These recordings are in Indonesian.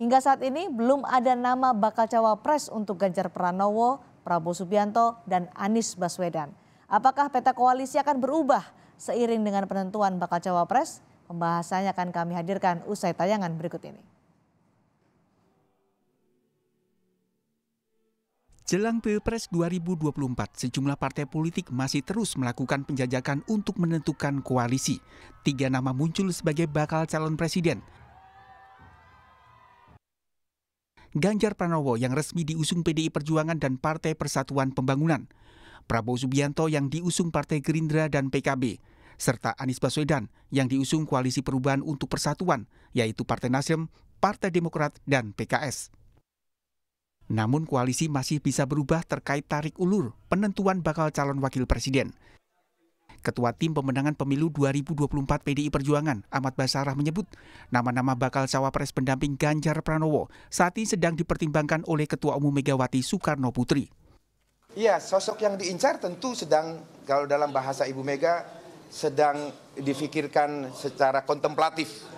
Hingga saat ini belum ada nama bakal cawapres untuk Ganjar Pranowo, Prabowo Subianto, dan Anies Baswedan. Apakah peta koalisi akan berubah seiring dengan penentuan bakal cawapres? Pembahasannya akan kami hadirkan usai tayangan berikut ini. Jelang Pilpres 2024, sejumlah partai politik masih terus melakukan penjajakan untuk menentukan koalisi. Tiga nama muncul sebagai bakal calon presiden, Ganjar Pranowo yang resmi diusung PDI Perjuangan dan Partai Persatuan Pembangunan, Prabowo Subianto yang diusung Partai Gerindra dan PKB, serta Anies Baswedan yang diusung Koalisi Perubahan untuk Persatuan, yaitu Partai Nasdem, Partai Demokrat, dan PKS. Namun koalisi masih bisa berubah terkait tarik ulur penentuan bakal calon wakil presiden. Ketua Tim Pemenangan Pemilu 2024 PDI Perjuangan, Ahmad Basarah menyebut, nama-nama bakal cawapres pendamping Ganjar Pranowo saat ini sedang dipertimbangkan oleh Ketua Umum Megawati Soekarno Putri. Iya, sosok yang diincar tentu sedang, kalau dalam bahasa Ibu Mega, sedang difikirkan secara kontemplatif.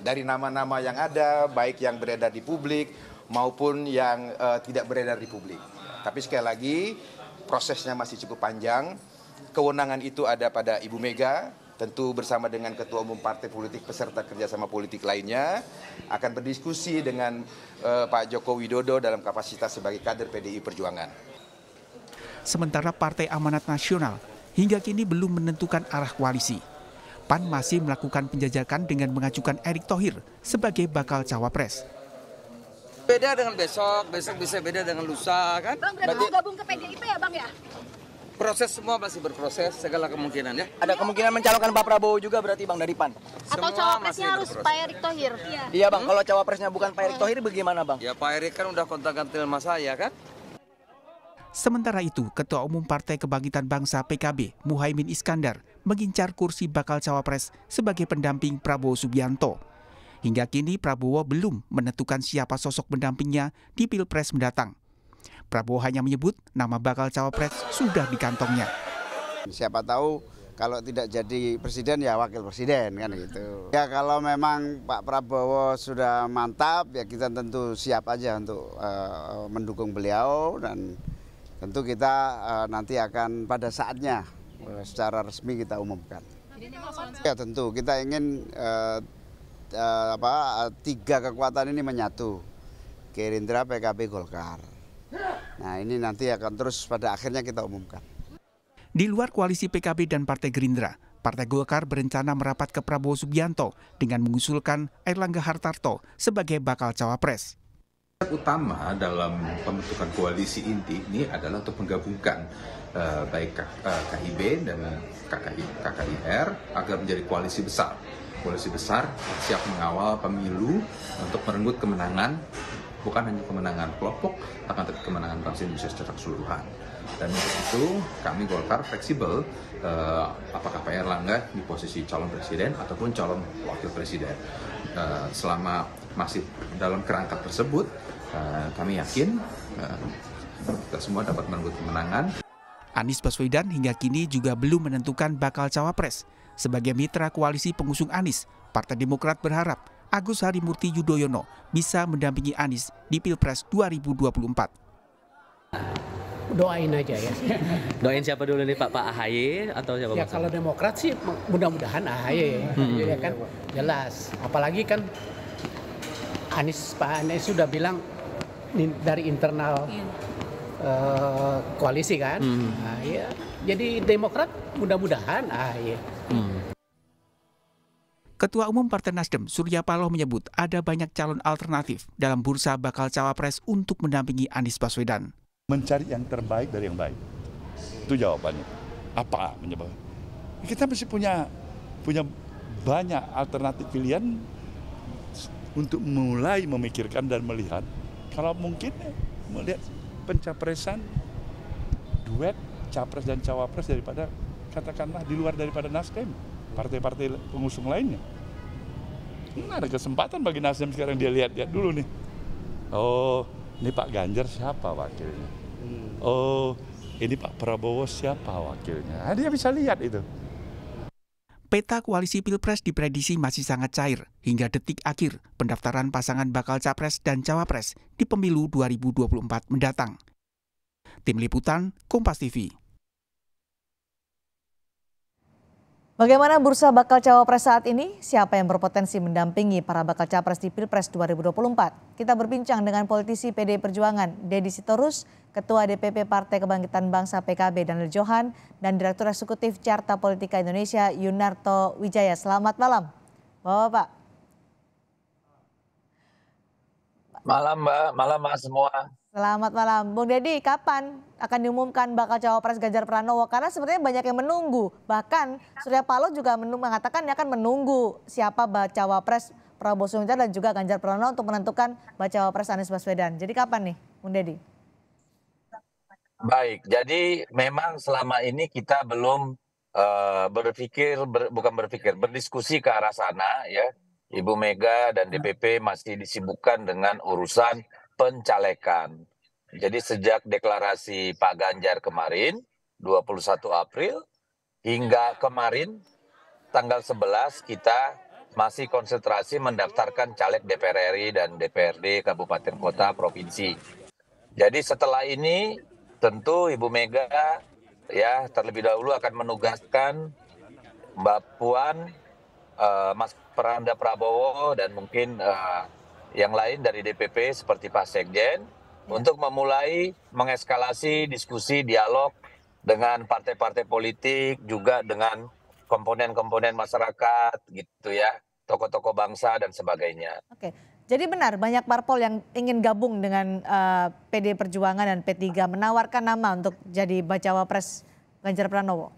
Dari nama-nama yang ada, baik yang beredar di publik maupun yang uh, tidak beredar di publik. Tapi sekali lagi, prosesnya masih cukup panjang kewenangan itu ada pada Ibu Mega, tentu bersama dengan ketua umum partai politik peserta kerjasama politik lainnya akan berdiskusi dengan uh, Pak Joko Widodo dalam kapasitas sebagai kader PDI Perjuangan. Sementara Partai Amanat Nasional hingga kini belum menentukan arah koalisi. PAN masih melakukan penjajakan dengan mengajukan Erick Thohir sebagai bakal cawapres. Beda dengan besok, besok bisa beda dengan lusa kan? Bang, berarti Berarti... gabung ke PDIP ya Bang ya? proses semua masih berproses segala kemungkinan ya. Ada kemungkinan mencalonkan Pak Prabowo juga berarti Bang dari PAN. Atau semua cawapresnya harus Pak Erick Thohir. Iya, ya, Bang, hmm? kalau cawapresnya bukan Pak Erick Thohir bagaimana, Bang? Ya Pak Erick kan udah kontak-kontak sama saya kan. Sementara itu, Ketua Umum Partai Kebangkitan Bangsa PKB, Muhaimin Iskandar, mengincar kursi bakal cawapres sebagai pendamping Prabowo Subianto. Hingga kini Prabowo belum menentukan siapa sosok pendampingnya di Pilpres mendatang. Prabowo hanya menyebut nama bakal cawapres sudah di kantongnya. Siapa tahu kalau tidak jadi presiden ya wakil presiden kan gitu. Ya kalau memang Pak Prabowo sudah mantap ya kita tentu siap aja untuk uh, mendukung beliau dan tentu kita uh, nanti akan pada saatnya uh, secara resmi kita umumkan. Ya tentu kita ingin uh, uh, apa tiga kekuatan ini menyatu. Gerindra, PKB, Golkar. Nah ini nanti akan terus pada akhirnya kita umumkan. Di luar koalisi PKB dan Partai Gerindra, Partai Golkar berencana merapat ke Prabowo Subianto dengan mengusulkan Erlangga Hartarto sebagai bakal cawapres. Utama dalam pembentukan koalisi inti ini adalah untuk menggabungkan eh, baik KIB eh, dan KKI, KKIR agar menjadi koalisi besar. Koalisi besar siap mengawal pemilu untuk merenggut kemenangan bukan hanya kemenangan kelompok, akan tetapi kemenangan bangsa Indonesia secara keseluruhan. Dan untuk itu kami Golkar fleksibel eh, apakah Pak Erlangga di posisi calon presiden ataupun calon wakil presiden. Eh, selama masih dalam kerangka tersebut, eh, kami yakin eh, kita semua dapat menunggu kemenangan. Anies Baswedan hingga kini juga belum menentukan bakal cawapres. Sebagai mitra koalisi pengusung Anies, Partai Demokrat berharap Agus Harimurti Yudhoyono bisa mendampingi Anies di Pilpres 2024 doain aja ya. doain siapa dulu nih Pak? Pak AHY atau siapa? Ya kalau Demokrat sih mudah-mudahan AHY ya. hmm, hmm. ya kan jelas. Apalagi kan Anies Pak Anies sudah bilang dari internal uh, koalisi kan. Hmm. Nah, ya. Jadi Demokrat mudah-mudahan AHY. Hmm. Ketua Umum Partai Nasdem Surya Paloh menyebut ada banyak calon alternatif dalam bursa bakal cawapres untuk mendampingi Anies Baswedan. Mencari yang terbaik dari yang baik. Itu jawabannya. Apa menyebabkan? Kita masih punya punya banyak alternatif pilihan untuk mulai memikirkan dan melihat kalau mungkin eh, melihat pencapresan duet capres dan cawapres daripada katakanlah di luar daripada Nasdem partai-partai pengusung lainnya. Ini ada kesempatan bagi Nasdem sekarang dia lihat-lihat dulu nih. Oh, ini Pak Ganjar siapa wakilnya? Hmm. Oh, ini Pak Prabowo siapa wakilnya? Nah, dia bisa lihat itu. Peta koalisi Pilpres diprediksi masih sangat cair hingga detik akhir pendaftaran pasangan bakal capres dan cawapres di pemilu 2024 mendatang. Tim Liputan, Kompas TV. Bagaimana bursa bakal cawapres saat ini? Siapa yang berpotensi mendampingi para bakal capres di Pilpres 2024? Kita berbincang dengan politisi PD Perjuangan, Deddy Sitorus, Ketua DPP Partai Kebangkitan Bangsa PKB Daniel Johan, dan Direktur Eksekutif Carta Politika Indonesia Yunarto Wijaya. Selamat malam, Bapak-Bapak. Malam Mbak, malam Mbak semua. Selamat malam. Bung Deddy, kapan akan diumumkan bakal cawapres Ganjar Pranowo? Karena sepertinya banyak yang menunggu. Bahkan Surya Paloh juga mengatakan dia akan menunggu siapa cawapres Prabowo Subianto dan juga Ganjar Pranowo untuk menentukan cawapres Anies Baswedan. Jadi kapan nih, Bung Deddy? Baik, jadi memang selama ini kita belum uh, berpikir, ber, bukan berpikir, berdiskusi ke arah sana ya. Ibu Mega dan DPP masih disibukkan dengan urusan pencalekan. Jadi sejak deklarasi Pak Ganjar kemarin 21 April hingga kemarin tanggal 11 kita masih konsentrasi mendaftarkan caleg DPR RI dan DPRD kabupaten kota provinsi. Jadi setelah ini tentu Ibu Mega ya terlebih dahulu akan menugaskan Mbak Puan, uh, Mas Peranda Prabowo dan mungkin uh, yang lain dari DPP seperti Pak Sekjen ya. untuk memulai mengeskalasi diskusi dialog dengan partai-partai politik juga dengan komponen-komponen masyarakat gitu ya tokoh-tokoh bangsa dan sebagainya. Oke, jadi benar banyak parpol yang ingin gabung dengan uh, eh, PD Perjuangan dan P3 menawarkan nama untuk jadi bacawa pres Ganjar Pranowo.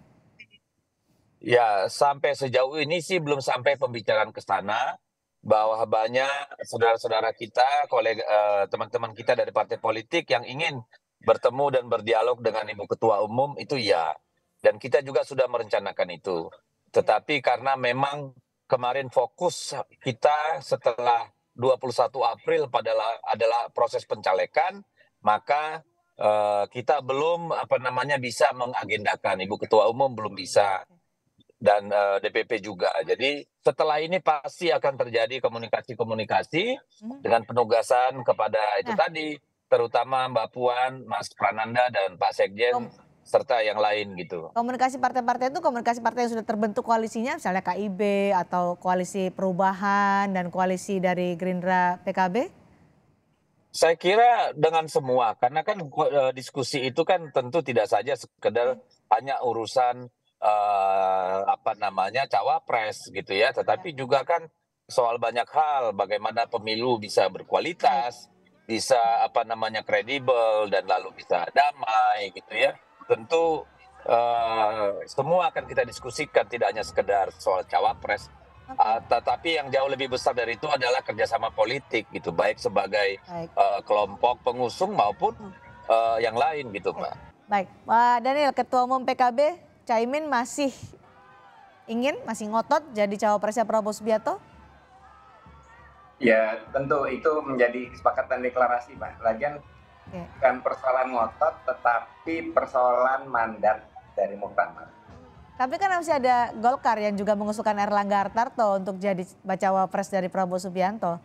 Ya, sampai sejauh ini sih belum sampai pembicaraan ke sana bahwa banyak saudara-saudara kita, kolega eh, teman-teman kita dari partai politik yang ingin bertemu dan berdialog dengan Ibu Ketua Umum itu ya. Dan kita juga sudah merencanakan itu. Tetapi karena memang kemarin fokus kita setelah 21 April adalah adalah proses pencalekan, maka uh, kita belum apa namanya bisa mengagendakan Ibu Ketua Umum belum bisa dan uh, eh, DPP juga. Jadi setelah ini pasti akan terjadi komunikasi-komunikasi hmm. dengan penugasan kepada itu nah. tadi, terutama Mbak Puan, Mas Prananda dan Pak Sekjen. Kom serta yang lain gitu. Komunikasi partai-partai itu komunikasi partai yang sudah terbentuk koalisinya misalnya KIB atau koalisi perubahan dan koalisi dari Gerindra PKB? Saya kira dengan semua, karena kan eh, diskusi itu kan tentu tidak saja sekedar hmm. hanya urusan uh, apa namanya cawapres gitu ya tetapi iya. juga kan soal banyak hal bagaimana pemilu bisa berkualitas iya. bisa apa namanya kredibel dan lalu bisa damai gitu ya tentu uh, semua akan kita diskusikan tidak hanya sekedar soal cawapres Uh, tetapi yang jauh lebih besar dari itu adalah kerjasama politik gitu, baik sebagai baik. Uh, kelompok pengusung maupun uh, yang lain gitu, Pak. Baik, Pak Daniel, Ketua Umum PKB Caimin masih ingin, masih ngotot jadi cawapresnya Prabowo Subianto? Ya tentu itu menjadi kesepakatan deklarasi Pak. Lagian bukan persoalan ngotot tetapi persoalan mandat dari muktamar. Tapi kan masih ada Golkar yang juga mengusulkan Erlangga Hartarto untuk jadi baca wapres dari Prabowo Subianto.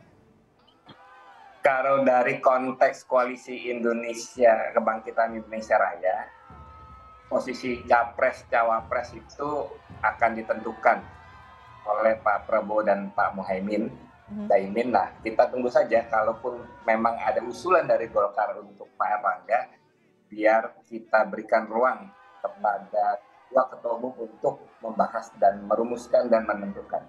Kalau dari konteks koalisi Indonesia Kebangkitan Indonesia Raya, posisi capres cawapres itu akan ditentukan oleh Pak Prabowo dan Pak Muhaimin Daimin mhm. lah kita tunggu saja kalaupun memang ada usulan dari Golkar untuk Pak Erlangga biar kita berikan ruang kepada dua ketua umum untuk membahas dan merumuskan dan menentukan.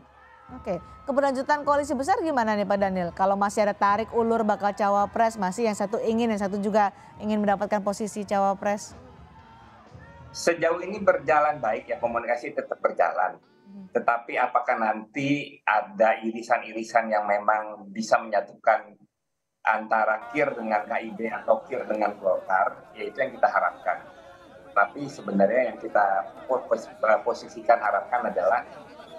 Oke, keberlanjutan koalisi besar gimana nih Pak Daniel? Kalau masih ada tarik ulur bakal cawapres, masih yang satu ingin, yang satu juga ingin mendapatkan posisi cawapres? sejauh ini berjalan baik ya komunikasi tetap berjalan. Hmm. Tetapi apakah nanti ada irisan-irisan yang memang bisa menyatukan antara KIR dengan KIB atau KIR dengan Golkar, yaitu yang kita harapkan. Tapi sebenarnya yang kita posisikan harapkan adalah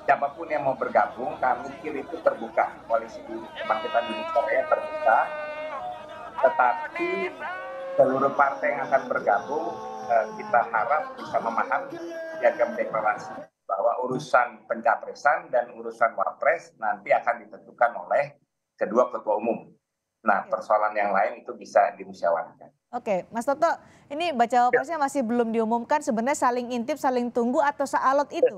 siapapun yang mau bergabung, kami KIR itu terbuka, koalisi Bangkitan Korea terbuka, tetapi seluruh partai yang akan bergabung Eh, kita harap bisa memahami dan deklarasi bahwa urusan pencapresan dan urusan wapres nanti akan ditentukan oleh kedua ketua umum. Nah, persoalan yang lain itu bisa dimusyawarahkan. Oke, Mas Toto, ini baca wapresnya masih belum diumumkan. Sebenarnya saling intip, saling tunggu atau sealot itu?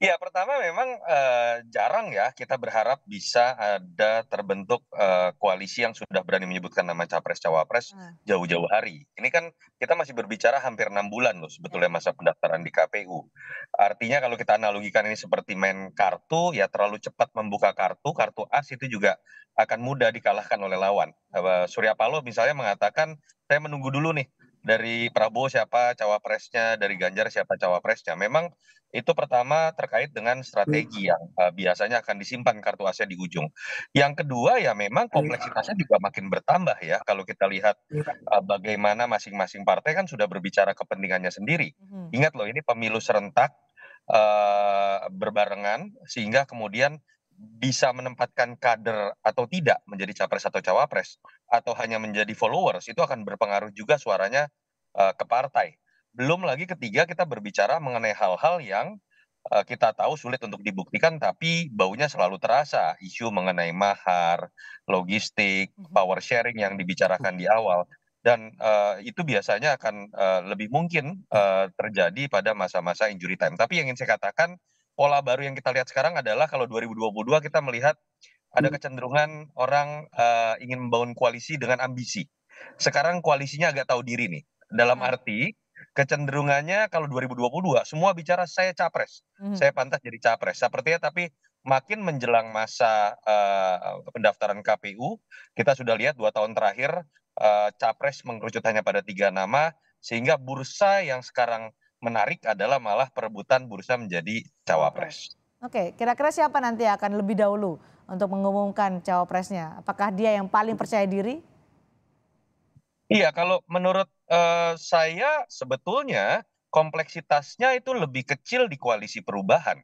Ya, pertama memang uh, jarang ya kita berharap bisa ada terbentuk uh, koalisi yang sudah berani menyebutkan nama capres-cawapres hmm. jauh-jauh hari. Ini kan kita masih berbicara hampir enam bulan loh sebetulnya ya. masa pendaftaran di KPU. Artinya kalau kita analogikan ini seperti main kartu, ya terlalu cepat membuka kartu, kartu as itu juga akan mudah dikalahkan oleh lawan. Uh, Surya Paloh misalnya mengatakan, saya menunggu dulu nih dari Prabowo siapa cawapresnya, dari Ganjar siapa cawapresnya. Memang itu pertama terkait dengan strategi hmm. yang uh, biasanya akan disimpan kartu asnya di ujung. Yang kedua ya memang iya. kompleksitasnya juga makin bertambah ya kalau kita lihat uh, bagaimana masing-masing partai kan sudah berbicara kepentingannya sendiri. Hmm. Ingat loh ini pemilu serentak uh, berbarengan sehingga kemudian bisa menempatkan kader atau tidak menjadi capres atau cawapres atau hanya menjadi followers itu akan berpengaruh juga suaranya uh, ke partai. Belum lagi ketiga kita berbicara mengenai hal-hal yang uh, kita tahu sulit untuk dibuktikan tapi baunya selalu terasa. Isu mengenai mahar, logistik, mm-hmm. power sharing yang dibicarakan di awal dan uh, itu biasanya akan uh, lebih mungkin uh, terjadi pada masa-masa injury time. Tapi yang ingin saya katakan pola baru yang kita lihat sekarang adalah kalau 2022 kita melihat ada hmm. kecenderungan orang uh, ingin membangun koalisi dengan ambisi. Sekarang koalisinya agak tahu diri nih. Dalam hmm. arti kecenderungannya kalau 2022 semua bicara saya capres, hmm. saya pantas jadi capres. Sepertinya tapi makin menjelang masa uh, pendaftaran KPU, kita sudah lihat dua tahun terakhir uh, capres mengerucut hanya pada tiga nama, sehingga bursa yang sekarang menarik adalah malah perebutan bursa menjadi cawapres. Oke, kira-kira siapa nanti akan lebih dahulu untuk mengumumkan cawapresnya? Apakah dia yang paling percaya diri? Iya, kalau menurut uh, saya sebetulnya kompleksitasnya itu lebih kecil di koalisi perubahan.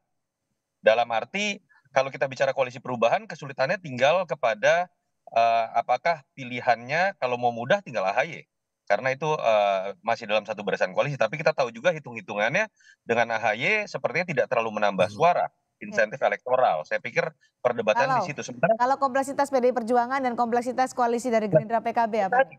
Dalam arti kalau kita bicara koalisi perubahan kesulitannya tinggal kepada uh, apakah pilihannya kalau mau mudah tinggal AHY karena itu uh, masih dalam satu barisan koalisi. Tapi kita tahu juga hitung-hitungannya dengan AHY sepertinya tidak terlalu menambah hmm. suara insentif hmm. elektoral. Saya pikir perdebatan kalau, di situ. sebenarnya. kalau kompleksitas PDI Perjuangan dan kompleksitas koalisi dari Gerindra PKB apa? Kita,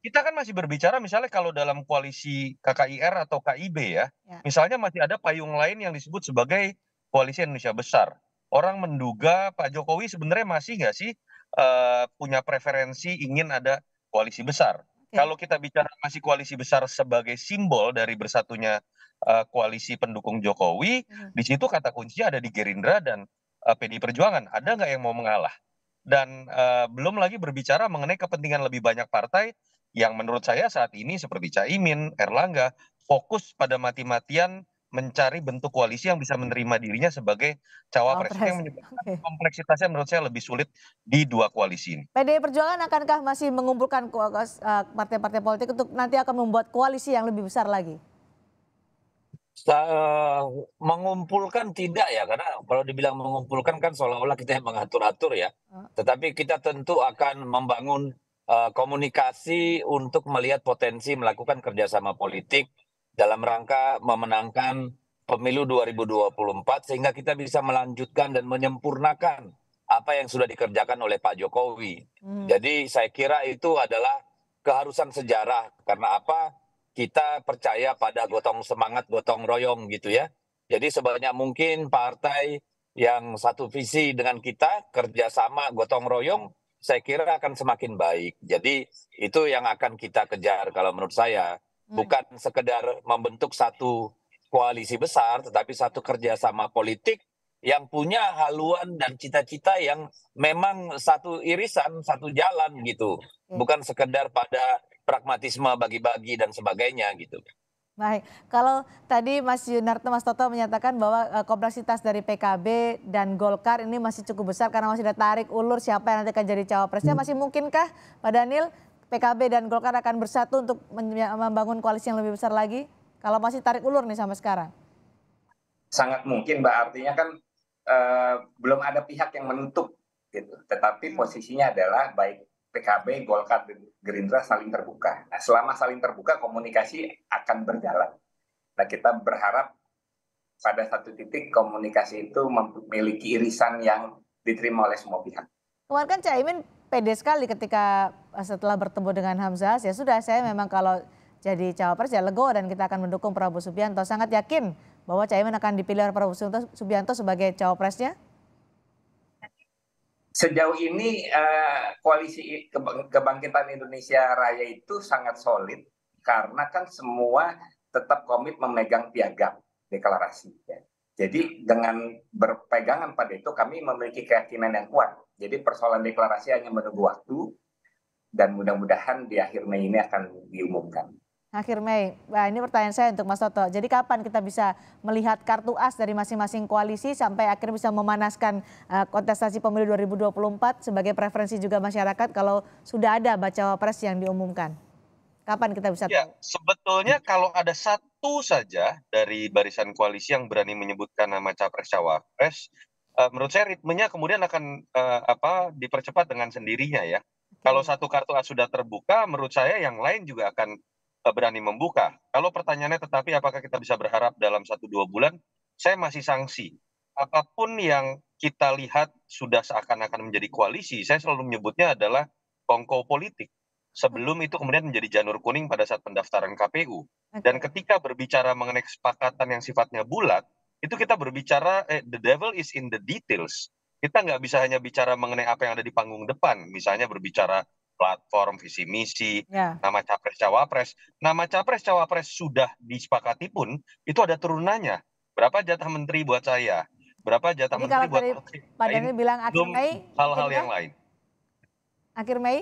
kita kan masih berbicara misalnya kalau dalam koalisi KKIR atau KIB ya, ya, misalnya masih ada payung lain yang disebut sebagai koalisi Indonesia Besar. Orang menduga Pak Jokowi sebenarnya masih nggak sih uh, punya preferensi ingin ada koalisi besar kalau kita bicara masih koalisi besar sebagai simbol dari bersatunya eh, koalisi pendukung jokowi hmm. di situ kata kuncinya ada di gerindra dan eh, pdi perjuangan ada nggak yang mau mengalah dan eh, belum lagi berbicara mengenai kepentingan lebih banyak partai yang menurut saya saat ini seperti caimin erlangga fokus pada mati-matian mencari bentuk koalisi yang bisa menerima dirinya sebagai cawapres. yang menyebabkan okay. kompleksitasnya menurut saya lebih sulit di dua koalisi ini. PDI Perjuangan akankah masih mengumpulkan eh, partai-partai politik untuk nanti akan membuat koalisi yang lebih besar lagi? Uh, mengumpulkan tidak ya karena kalau dibilang mengumpulkan kan seolah-olah kita yang mengatur-atur ya. Oh. Tetapi kita tentu akan membangun eh, komunikasi untuk melihat potensi melakukan kerjasama politik dalam rangka memenangkan pemilu 2024 sehingga kita bisa melanjutkan dan menyempurnakan apa yang sudah dikerjakan oleh Pak Jokowi. Hmm. Jadi saya kira itu adalah keharusan sejarah karena apa? Kita percaya pada gotong semangat, gotong royong gitu ya. Jadi sebanyak mungkin partai yang satu visi dengan kita kerjasama gotong royong, saya kira akan semakin baik. Jadi itu yang akan kita kejar kalau menurut saya. Hmm. bukan sekedar membentuk satu koalisi besar, tetapi satu kerjasama politik yang punya haluan dan cita-cita yang memang satu irisan, satu jalan gitu. Bukan sekedar pada pragmatisme bagi-bagi dan sebagainya gitu. Baik, kalau tadi Mas Yunarto, Mas Toto menyatakan bahwa e, kompleksitas dari PKB dan Golkar ini masih cukup besar karena masih ada tarik ulur siapa yang nanti akan jadi cawapresnya. Hmm. Masih mungkinkah Pak Daniel PKB dan Golkar akan bersatu untuk membangun koalisi yang lebih besar lagi? Kalau masih tarik ulur nih sama sekarang. Sangat mungkin Mbak, artinya kan eh, belum ada pihak yang menutup. gitu. Tetapi hmm. posisinya adalah baik PKB, Golkar, Gerindra saling terbuka. Nah, selama saling terbuka komunikasi akan berjalan. Nah kita berharap pada satu titik komunikasi itu memiliki irisan yang diterima oleh semua pihak. Kemarin kan Caimin pede sekali ketika eh, setelah bertemu dengan Hamzah ya sudah saya memang kalau jadi cawapres ya lego dan kita akan mendukung Prabowo Subianto. Sangat yakin bahwa Caimin akan dipilih oleh Prabowo Subianto sebagai cawapresnya? Sejauh ini eh, koalisi kebangkitan Indonesia Raya itu sangat solid karena kan semua tetap komit memegang piagam deklarasi. Ya. Jadi dengan berpegangan pada itu kami memiliki keyakinan yang kuat. Jadi persoalan deklarasi hanya menunggu waktu dan mudah-mudahan di akhir Mei ini akan diumumkan. Akhir Mei, nah, ini pertanyaan saya untuk Mas Toto. Jadi kapan kita bisa melihat kartu as dari masing-masing koalisi sampai akhirnya bisa memanaskan eh, kontestasi pemilu 2024 sebagai preferensi juga masyarakat kalau sudah ada baca pres yang diumumkan? Kapan kita bisa ya, tahu? ya, Sebetulnya kalau ada satu saja dari barisan koalisi yang berani menyebutkan nama capres cawapres, uh, menurut saya ritmenya kemudian akan uh, apa dipercepat dengan sendirinya ya. Okay. Kalau satu kartu A sudah terbuka, menurut saya yang lain juga akan uh, berani membuka. Kalau pertanyaannya tetapi apakah kita bisa berharap dalam satu dua bulan, saya masih sanksi. Apapun yang kita lihat sudah seakan-akan menjadi koalisi, saya selalu menyebutnya adalah kongko politik sebelum itu kemudian menjadi janur kuning pada saat pendaftaran KPU. Okay. Dan ketika berbicara mengenai kesepakatan yang sifatnya bulat, itu kita berbicara eh, the devil is in the details. Kita nggak bisa hanya bicara mengenai apa yang ada di panggung depan, misalnya berbicara platform, visi misi, yeah. nama capres cawapres. Nama capres cawapres sudah disepakati pun itu ada turunannya. Berapa jatah menteri buat saya? Berapa jatah Jadi menteri buat Pak nah, Dhani bilang akhir Mei hal-hal gitu yang ya? lain. Akhir Mei?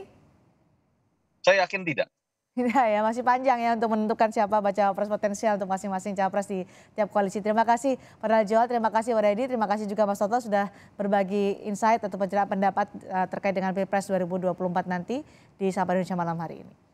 Saya yakin tidak. Tidak ya, masih panjang ya untuk menentukan siapa baca pres potensial untuk masing-masing capres di tiap koalisi. Terima kasih Pak Joel, terima kasih Pak Edi, terima kasih juga Mas Toto sudah berbagi insight atau penjelasan pendapat eh, terkait dengan Pilpres 2024 nanti di Sapa Indonesia malam hari ini.